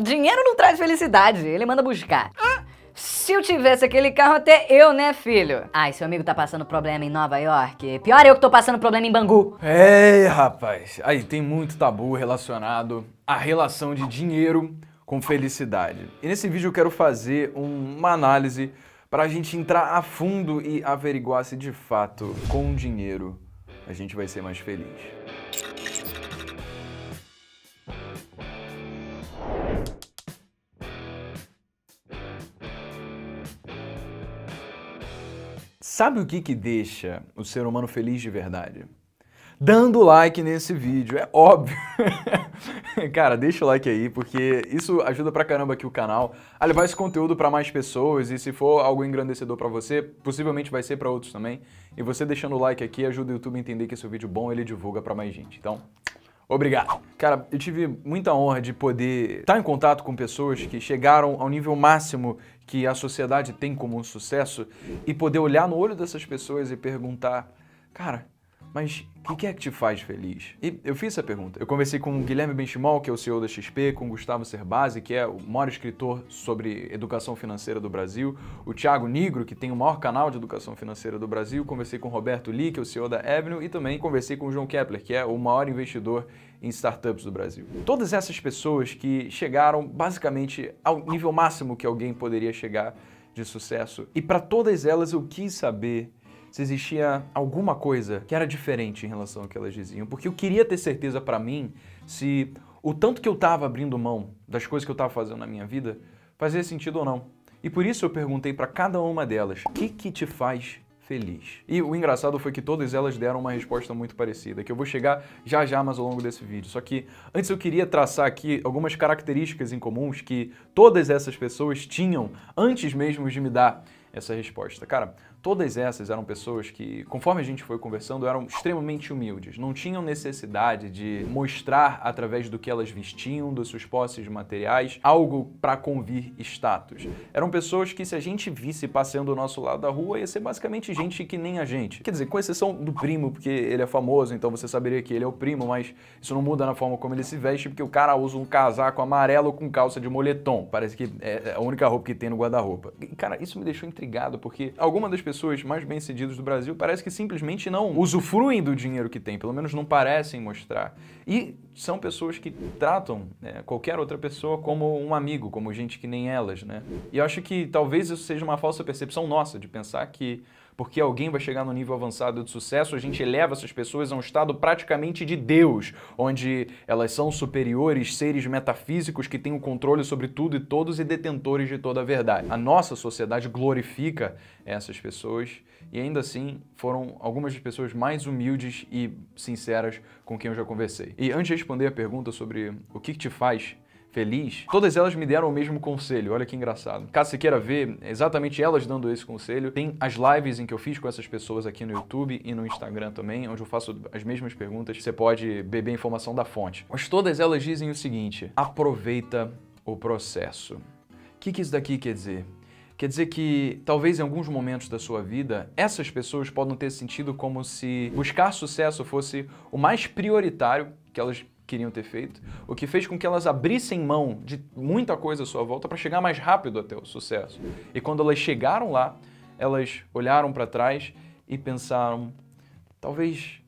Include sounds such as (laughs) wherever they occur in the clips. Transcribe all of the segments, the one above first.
dinheiro não traz felicidade, ele manda buscar. Ah, se eu tivesse aquele carro, até eu, né, filho? Ai, seu amigo tá passando problema em Nova York. Pior eu que tô passando problema em Bangu. É, rapaz. Aí, tem muito tabu relacionado à relação de dinheiro com felicidade. E nesse vídeo eu quero fazer uma análise para a gente entrar a fundo e averiguar se de fato com dinheiro a gente vai ser mais feliz. Sabe o que, que deixa o ser humano feliz de verdade? Dando like nesse vídeo, é óbvio. (laughs) Cara, deixa o like aí, porque isso ajuda pra caramba aqui o canal a levar esse conteúdo para mais pessoas e se for algo engrandecedor para você, possivelmente vai ser para outros também. E você deixando o like aqui ajuda o YouTube a entender que esse é vídeo bom ele divulga para mais gente. Então, Obrigado. Cara, eu tive muita honra de poder estar em contato com pessoas que chegaram ao nível máximo que a sociedade tem como um sucesso e poder olhar no olho dessas pessoas e perguntar: cara, mas o que, é que te faz feliz? E eu fiz essa pergunta. Eu conversei com o Guilherme Benchimol, que é o CEO da XP, com o Gustavo Cerbasi, que é o maior escritor sobre educação financeira do Brasil, o Thiago Nigro, que tem o maior canal de educação financeira do Brasil, conversei com o Roberto Lee, que é o CEO da Avenue, e também conversei com o João Kepler, que é o maior investidor em startups do Brasil. Todas essas pessoas que chegaram basicamente ao nível máximo que alguém poderia chegar de sucesso. E para todas elas eu quis saber se existia alguma coisa que era diferente em relação ao que elas diziam, porque eu queria ter certeza para mim se o tanto que eu estava abrindo mão das coisas que eu estava fazendo na minha vida fazia sentido ou não. E por isso eu perguntei para cada uma delas: o que, que te faz feliz? E o engraçado foi que todas elas deram uma resposta muito parecida, que eu vou chegar já já mais ao longo desse vídeo. Só que antes eu queria traçar aqui algumas características em comuns que todas essas pessoas tinham antes mesmo de me dar essa resposta. Cara, todas essas eram pessoas que, conforme a gente foi conversando, eram extremamente humildes. Não tinham necessidade de mostrar, através do que elas vestiam, dos seus posses materiais, algo para convir status. Eram pessoas que, se a gente visse passeando do nosso lado da rua, ia ser basicamente gente que nem a gente. Quer dizer, com exceção do primo, porque ele é famoso, então você saberia que ele é o primo, mas isso não muda na forma como ele se veste, porque o cara usa um casaco amarelo com calça de moletom. Parece que é, é a única roupa que tem no guarda-roupa. Cara, isso me deixou intrigado, porque alguma das pessoas pessoas mais bem-sucedidas do Brasil parece que simplesmente não uhum. usufruem do dinheiro que têm, pelo menos não parecem mostrar. E são pessoas que tratam né, qualquer outra pessoa como um amigo, como gente que nem elas, né? E eu acho que talvez isso seja uma falsa percepção nossa de pensar que porque alguém vai chegar no nível avançado de sucesso, a gente eleva essas pessoas a um estado praticamente de Deus, onde elas são superiores, seres metafísicos que têm o controle sobre tudo e todos e detentores de toda a verdade. A nossa sociedade glorifica essas pessoas e ainda assim foram algumas das pessoas mais humildes e sinceras com quem eu já conversei. E antes de responder a pergunta sobre o que te faz feliz, todas elas me deram o mesmo conselho. Olha que engraçado. Caso você queira ver exatamente elas dando esse conselho, tem as lives em que eu fiz com essas pessoas aqui no YouTube e no Instagram também, onde eu faço as mesmas perguntas. Você pode beber informação da fonte. Mas todas elas dizem o seguinte: aproveita o processo. O que, que isso daqui quer dizer? Quer dizer que talvez em alguns momentos da sua vida, essas pessoas podem ter sentido como se buscar sucesso fosse o mais prioritário que elas queriam ter feito, o que fez com que elas abrissem mão de muita coisa à sua volta para chegar mais rápido até o sucesso. E quando elas chegaram lá, elas olharam para trás e pensaram: talvez,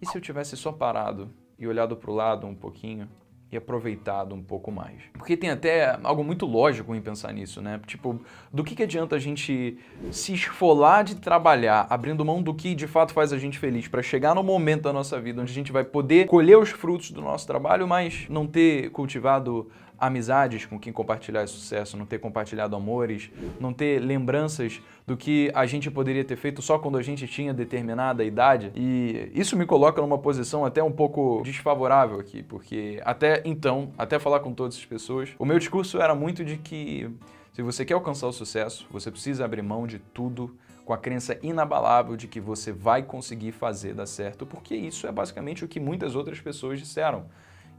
e se eu tivesse só parado e olhado para o lado um pouquinho? e aproveitado um pouco mais. Porque tem até algo muito lógico em pensar nisso, né? Tipo, do que, que adianta a gente se esfolar de trabalhar, abrindo mão do que de fato faz a gente feliz, para chegar no momento da nossa vida onde a gente vai poder colher os frutos do nosso trabalho, mas não ter cultivado amizades com quem compartilhar sucesso, não ter compartilhado amores, não ter lembranças do que a gente poderia ter feito só quando a gente tinha determinada idade. E isso me coloca numa posição até um pouco desfavorável aqui, porque até então, até falar com todas as pessoas, o meu discurso era muito de que se você quer alcançar o sucesso, você precisa abrir mão de tudo com a crença inabalável de que você vai conseguir fazer dar certo, porque isso é basicamente o que muitas outras pessoas disseram.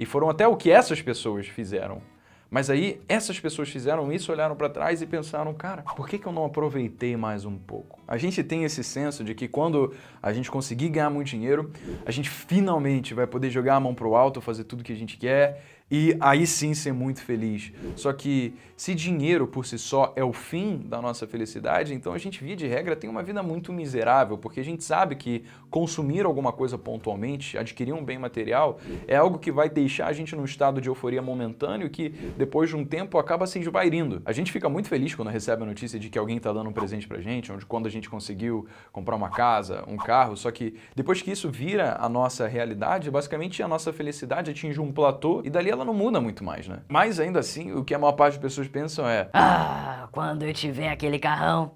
E foram até o que essas pessoas fizeram. Mas aí essas pessoas fizeram isso, olharam para trás e pensaram, cara, por que, que eu não aproveitei mais um pouco? A gente tem esse senso de que quando a gente conseguir ganhar muito dinheiro, a gente finalmente vai poder jogar a mão pro alto, fazer tudo que a gente quer e aí sim ser muito feliz. Só que se dinheiro por si só é o fim da nossa felicidade, então a gente, via de regra, tem uma vida muito miserável, porque a gente sabe que consumir alguma coisa pontualmente, adquirir um bem material, é algo que vai deixar a gente num estado de euforia momentâneo que depois de um tempo acaba se esvairindo. A gente fica muito feliz quando recebe a notícia de que alguém está dando um presente pra gente, onde quando a gente conseguiu comprar uma casa, um carro, só que depois que isso vira a nossa realidade, basicamente a nossa felicidade atinge um platô e dali ela ela não muda muito mais, né? Mas ainda assim, o que a maior parte das pessoas pensam é: Ah, quando eu tiver aquele carrão.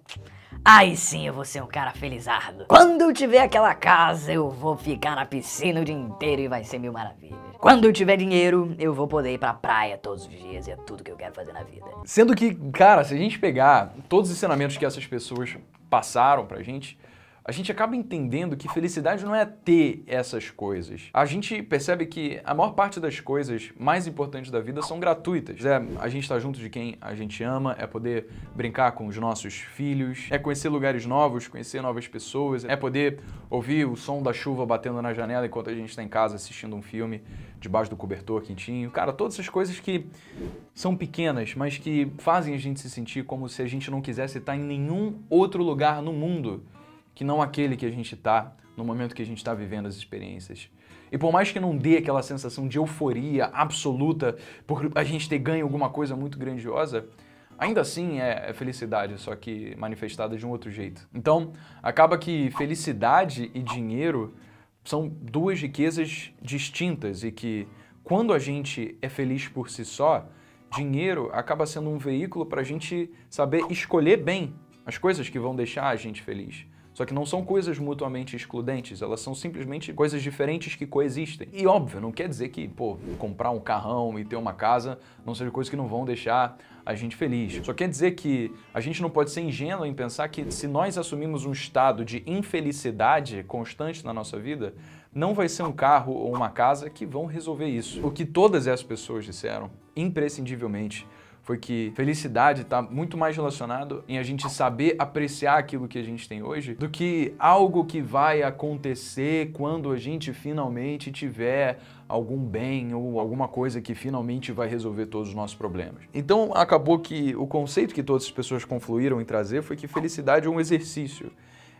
Aí sim eu vou ser um cara felizardo. Quando eu tiver aquela casa, eu vou ficar na piscina o dia inteiro e vai ser mil maravilhas. Quando eu tiver dinheiro, eu vou poder ir pra praia todos os dias e é tudo que eu quero fazer na vida. Sendo que, cara, se a gente pegar todos os ensinamentos que essas pessoas passaram pra gente, a gente acaba entendendo que felicidade não é ter essas coisas. A gente percebe que a maior parte das coisas mais importantes da vida são gratuitas. É a gente estar tá junto de quem a gente ama, é poder brincar com os nossos filhos, é conhecer lugares novos, conhecer novas pessoas, é poder ouvir o som da chuva batendo na janela enquanto a gente está em casa assistindo um filme debaixo do cobertor quentinho. Cara, todas essas coisas que são pequenas, mas que fazem a gente se sentir como se a gente não quisesse estar em nenhum outro lugar no mundo que não aquele que a gente está no momento que a gente está vivendo as experiências. E por mais que não dê aquela sensação de euforia absoluta por a gente ter ganho alguma coisa muito grandiosa, ainda assim é, é felicidade, só que manifestada de um outro jeito. Então, acaba que felicidade e dinheiro são duas riquezas distintas e que quando a gente é feliz por si só, dinheiro acaba sendo um veículo para a gente saber escolher bem as coisas que vão deixar a gente feliz. Só que não são coisas mutuamente excludentes, elas são simplesmente coisas diferentes que coexistem. E óbvio, não quer dizer que, pô, comprar um carrão e ter uma casa não seja coisas que não vão deixar a gente feliz. Só quer dizer que a gente não pode ser ingênuo em pensar que se nós assumirmos um estado de infelicidade constante na nossa vida, não vai ser um carro ou uma casa que vão resolver isso. O que todas essas pessoas disseram, imprescindivelmente, foi que felicidade está muito mais relacionado em a gente saber apreciar aquilo que a gente tem hoje do que algo que vai acontecer quando a gente finalmente tiver algum bem ou alguma coisa que finalmente vai resolver todos os nossos problemas. Então acabou que o conceito que todas as pessoas confluíram em trazer foi que felicidade é um exercício.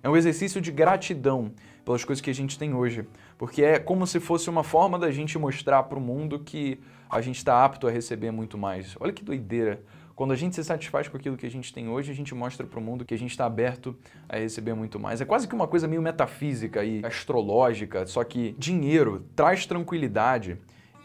É um exercício de gratidão pelas coisas que a gente tem hoje, porque é como se fosse uma forma da gente mostrar para o mundo que a gente está apto a receber muito mais. Olha que doideira. Quando a gente se satisfaz com aquilo que a gente tem hoje, a gente mostra para o mundo que a gente está aberto a receber muito mais. É quase que uma coisa meio metafísica e astrológica, só que dinheiro traz tranquilidade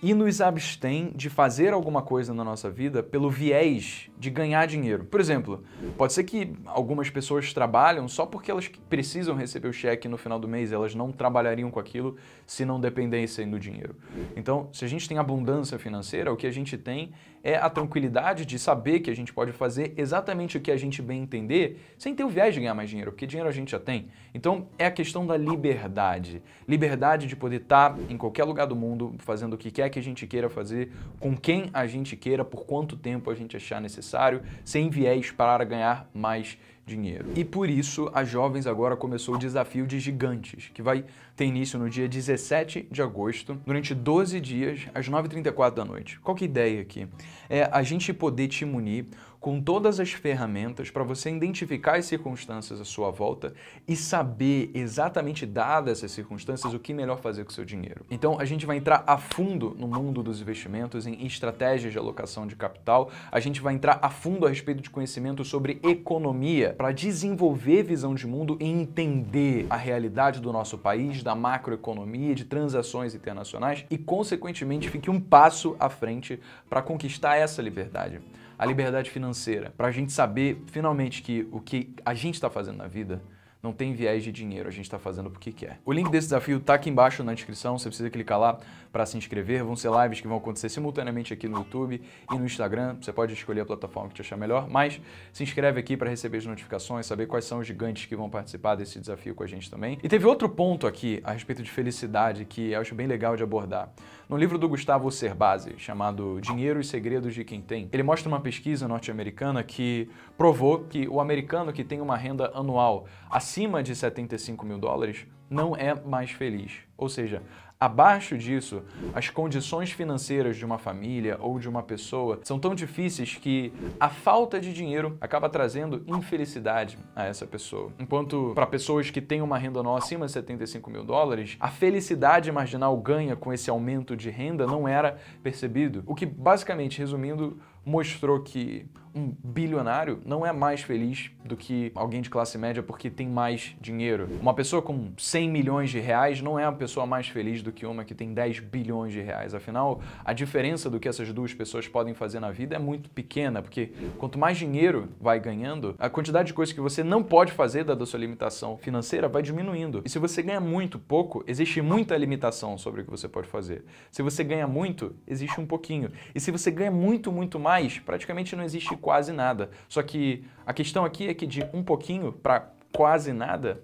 e nos abstém de fazer alguma coisa na nossa vida pelo viés de ganhar dinheiro. Por exemplo, pode ser que algumas pessoas trabalham só porque elas precisam receber o cheque no final do mês, elas não trabalhariam com aquilo se não dependessem do dinheiro. Então, se a gente tem abundância financeira, o que a gente tem é a tranquilidade de saber que a gente pode fazer exatamente o que a gente bem entender, sem ter o viés de ganhar mais dinheiro, porque dinheiro a gente já tem. Então, é a questão da liberdade. Liberdade de poder estar em qualquer lugar do mundo fazendo o que quer que a gente queira fazer, com quem a gente queira, por quanto tempo a gente achar necessário, sem viés para ganhar mais dinheiro. E por isso, a Jovens agora começou o desafio de gigantes, que vai ter início no dia 17 de agosto, durante 12 dias, às 9h34 da noite. Qual que é a ideia aqui? É a gente poder te munir com todas as ferramentas para você identificar as circunstâncias à sua volta e saber exatamente, dadas essas circunstâncias, o que melhor fazer com o seu dinheiro. Então, a gente vai entrar a fundo no mundo dos investimentos, em estratégias de alocação de capital, a gente vai entrar a fundo a respeito de conhecimento sobre economia para desenvolver visão de mundo e entender a realidade do nosso país, da macroeconomia, de transações internacionais e, consequentemente, fique um passo à frente para conquistar essa liberdade a liberdade financeira, para a gente saber finalmente que o que a gente está fazendo na vida não tem viés de dinheiro, a gente está fazendo porque quer. O link desse desafio está aqui embaixo na descrição, você precisa clicar lá para se inscrever. Vão ser lives que vão acontecer simultaneamente aqui no YouTube e no Instagram. Você pode escolher a plataforma que te achar melhor, mas se inscreve aqui para receber as notificações, saber quais são os gigantes que vão participar desse desafio com a gente também. E teve outro ponto aqui a respeito de felicidade que eu acho bem legal de abordar. No livro do Gustavo Cerbasi, chamado Dinheiro e Segredos de Quem Tem, ele mostra uma pesquisa norte-americana que provou que o americano que tem uma renda anual acima acima de 75 mil dólares não é mais feliz. Ou seja, abaixo disso, as condições financeiras de uma família ou de uma pessoa são tão difíceis que a falta de dinheiro acaba trazendo infelicidade a essa pessoa. Enquanto para pessoas que têm uma renda anual acima de 75 mil dólares, a felicidade marginal ganha com esse aumento de renda não era percebido. O que basicamente, resumindo, mostrou que um bilionário não é mais feliz do que alguém de classe média porque tem mais dinheiro. Uma pessoa com 100 milhões de reais não é a pessoa mais feliz do que uma que tem 10 bilhões de reais. Afinal, a diferença do que essas duas pessoas podem fazer na vida é muito pequena, porque quanto mais dinheiro vai ganhando, a quantidade de coisas que você não pode fazer, dada a sua limitação financeira, vai diminuindo. E se você ganha muito pouco, existe muita limitação sobre o que você pode fazer. Se você ganha muito, existe um pouquinho. E se você ganha muito, muito mais, praticamente não existe quase nada. Só que a questão aqui é que de um pouquinho para quase nada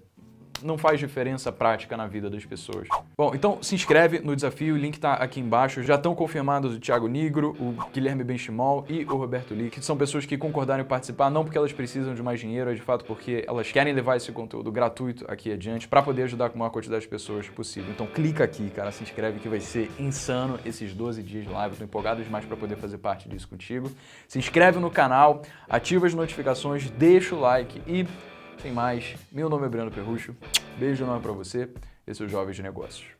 não faz diferença prática na vida das pessoas. Bom, então se inscreve no desafio, o link está aqui embaixo. Já estão confirmados o Thiago Nigro, o Guilherme Benchimol e o Roberto Lee, que são pessoas que concordaram em participar, não porque elas precisam de mais dinheiro, é de fato porque elas querem levar esse conteúdo gratuito aqui adiante para poder ajudar com a maior quantidade de pessoas possível. Então clica aqui, cara, se inscreve que vai ser insano esses 12 dias de live. Eu tô empolgado demais para poder fazer parte disso contigo. Se inscreve no canal, ativa as notificações, deixa o like e sem mais, meu nome é Breno Perrucho, beijo enorme para você, esse é o Jovem de Negócios.